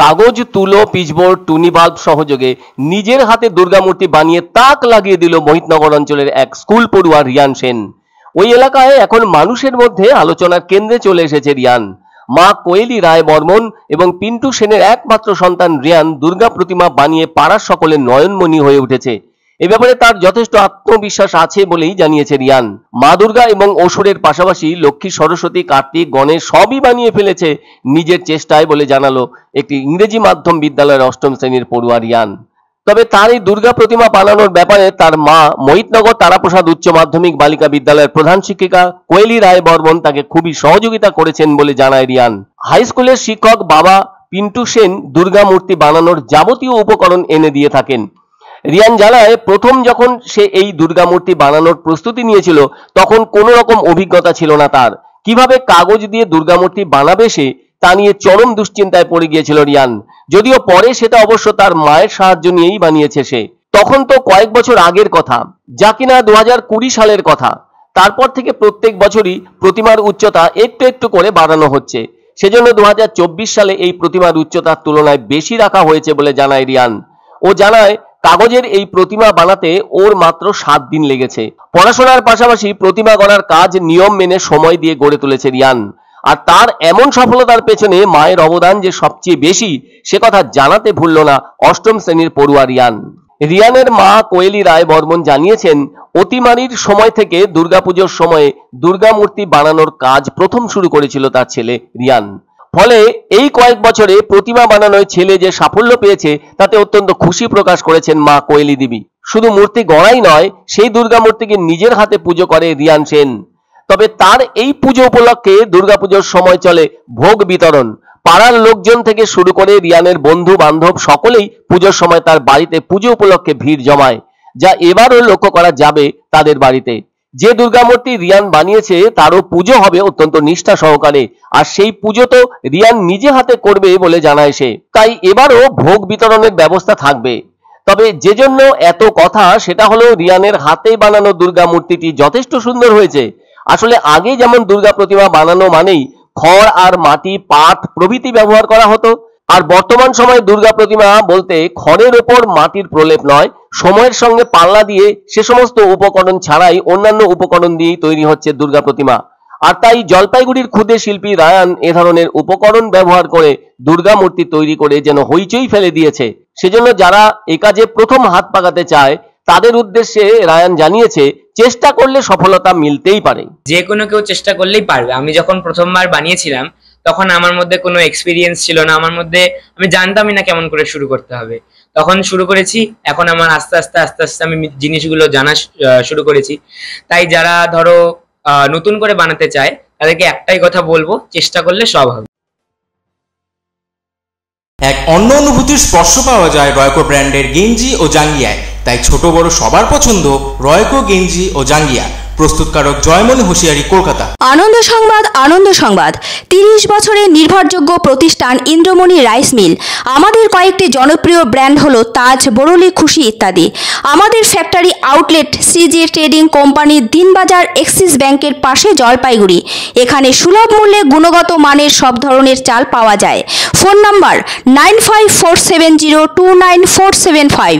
কাগজ তুলো পিচবোর্ড টুনি বাল্ব সহযোগে নিজের হাতে দুর্গামূর্তি বানিয়ে তাক লাগিয়ে দিল মহিতনগর অঞ্চলের এক স্কুল পড়ুয়া রিয়ান সেন ওই এলাকায় এখন মানুষের মধ্যে আলোচনার কেন্দ্রে চলে এসেছে রিয়ান মা কোয়েলি রায় বর্মন এবং পিন্টু সেনের একমাত্র সন্তান রিয়ান দুর্গা প্রতিমা বানিয়ে পাড়ার সকলের নয়নমণি হয়ে উঠেছে এ ব্যাপারে তার যথেষ্ট আত্মবিশ্বাস আছে বলেই জানিয়েছে রিয়ান মা দুর্গা এবং অসুরের পাশাপাশি লক্ষ্মী সরস্বতী কার্তিক গণেশ সবই বানিয়ে ফেলেছে নিজের চেষ্টায় বলে জানালো একটি ইংরেজি মাধ্যম বিদ্যালয়ের অষ্টম শ্রেণীর পড়ুয়া রিয়ান তবে তার এই দুর্গা প্রতিমা পালানোর ব্যাপারে তার মা মহিতনগর তারাপ্রসাদ উচ্চ মাধ্যমিক বালিকা বিদ্যালয়ের প্রধান শিক্ষিকা কোয়েলি রায় বর্মন তাকে খুবই সহযোগিতা করেছেন বলে জানায় রিয়ান হাই স্কুলের শিক্ষক বাবা পিন্টু সেন দুর্গা মূর্তি বানানোর যাবতীয় উপকরণ এনে দিয়ে থাকেন রিয়ান জানায় প্রথম যখন সে এই দুর্গা মূর্তি বানানোর প্রস্তুতি নিয়েছিল তখন কোনো রকম অভিজ্ঞতা ছিল না তার কিভাবে কাগজ দিয়ে দুর্গা মূর্তি বানাবে সে তা নিয়ে চরম দুশ্চিন্তায় পড়ে গিয়েছিল রিয়ান যদিও পরে সেটা অবশ্য তার মায়ের সাহায্য নিয়েই বানিয়েছে সে তখন তো কয়েক বছর আগের কথা যা কিনা দু সালের কথা তারপর থেকে প্রত্যেক বছরই প্রতিমার উচ্চতা একটু একটু করে বাড়ানো হচ্ছে সেজন্য দু সালে এই প্রতিমার উচ্চতার তুলনায় বেশি রাখা হয়েছে বলে জানায় রিয়ান ও জানায় কাগজের এই প্রতিমা বানাতে ওর মাত্র সাত দিন লেগেছে পড়াশোনার পাশাপাশি প্রতিমা গড়ার কাজ নিয়ম মেনে সময় দিয়ে গড়ে তুলেছে রিয়ান আর তার এমন সফলতার পেছনে মায়ের অবদান যে সবচেয়ে বেশি সে কথা জানাতে ভুলল না অষ্টম শ্রেণীর পড়ুয়া রিয়ান রিয়ানের মা কোয়েলি রায় বর্মন জানিয়েছেন অতিমারির সময় থেকে দুর্গাপুজোর সময়ে দুর্গামূর্তি মূর্তি বানানোর কাজ প্রথম শুরু করেছিল তার ছেলে রিয়ান ফলে এই কয়েক বছরে প্রতিমা বানানোয় ছেলে যে সাফল্য পেয়েছে তাতে অত্যন্ত খুশি প্রকাশ করেছেন মা কোয়েলি দেবী শুধু মূর্তি গড়াই নয় সেই দুর্গা মূর্তিকে নিজের হাতে পুজো করে রিয়ান সেন তবে তার এই পুজো উপলক্ষে দুর্গাপুজোর সময় চলে ভোগ বিতরণ পাড়ার লোকজন থেকে শুরু করে রিয়ানের বন্ধু বান্ধব সকলেই পুজোর সময় তার বাড়িতে পুজো উপলক্ষে ভিড় জমায় যা এবারও লক্ষ্য করা যাবে তাদের বাড়িতে যে দুর্গা মূর্তি রিয়ান বানিয়েছে তারও পুজো হবে অত্যন্ত নিষ্ঠা সহকারে আর সেই পুজো তো রিয়ান নিজে হাতে করবে বলে জানায় সে তাই এবারও ভোগ বিতরণের ব্যবস্থা থাকবে তবে যে জন্য এত কথা সেটা হলো রিয়ানের হাতে বানানো দুর্গা মূর্তিটি যথেষ্ট সুন্দর হয়েছে আসলে আগে যেমন দুর্গা প্রতিমা বানানো মানেই খড় আর মাটি পাট প্রভৃতি ব্যবহার করা হতো আর বর্তমান সময়ে দুর্গা প্রতিমা বলতে খড়ের ওপর মাটির প্রলেপ নয় সময়ের সঙ্গে পাল্লা দিয়ে সে সমস্ত উপকরণ ছাড়াই অন্যান্য উপকরণ দিয়ে তৈরি হচ্ছে দুর্গা প্রতিমা আর তাই জলপাইগুড়ির ক্ষুদে শিল্পী রায়ান এ ধরনের উপকরণ ব্যবহার করে দুর্গা মূর্তি তৈরি করে যেন হইচই ফেলে দিয়েছে সেজন্য যারা এ কাজে প্রথম হাত পাকাতে চায় তাদের উদ্দেশ্যে রায়ান জানিয়েছে চেষ্টা করলে সফলতা মিলতেই পারে যে কোনো কেউ চেষ্টা করলেই পারবে আমি যখন প্রথমবার বানিয়েছিলাম তখন আমার মধ্যে কোনো এক্সপিরিয়েন্স ছিল না আমার মধ্যে আমি জানতামই না কেমন করে শুরু করতে হবে তখন শুরু করেছি এখন আমার আস্তে আস্তে আস্তে আস্তে আমি জিনিসগুলো জানা শুরু করেছি তাই যারা ধরো নতুন করে বানাতে চায় তাদেরকে একটাই কথা বলবো চেষ্টা করলে সব হবে এক অন্য অনুভূতির স্পর্শ পাওয়া যায় রয়কো ব্র্যান্ডের গেঞ্জি ও জাঙ্গিয়ায় তাই ছোট বড় সবার পছন্দ রয়কো গেঞ্জি ও জাঙ্গিয়া প্রস্তুতকারক জয়মণি হোশিয়ারি কলকাতা আনন্দ সংবাদ আনন্দ সংবাদ তিরিশ বছরের নির্ভরযোগ্য প্রতিষ্ঠান ইন্দ্রমণি রাইস মিল আমাদের কয়েকটি জনপ্রিয় ব্র্যান্ড হলো তাজ বরলি খুশি ইত্যাদি আমাদের factory outlet CG trading company Dinbazar Axis ব্যাংকের পাশে জলপাইগুড়ি এখানে সুলভ মূল্যে গুণগত মানের সব ধরনের চাল পাওয়া যায় phone number nine five four seven zero two nine four seven five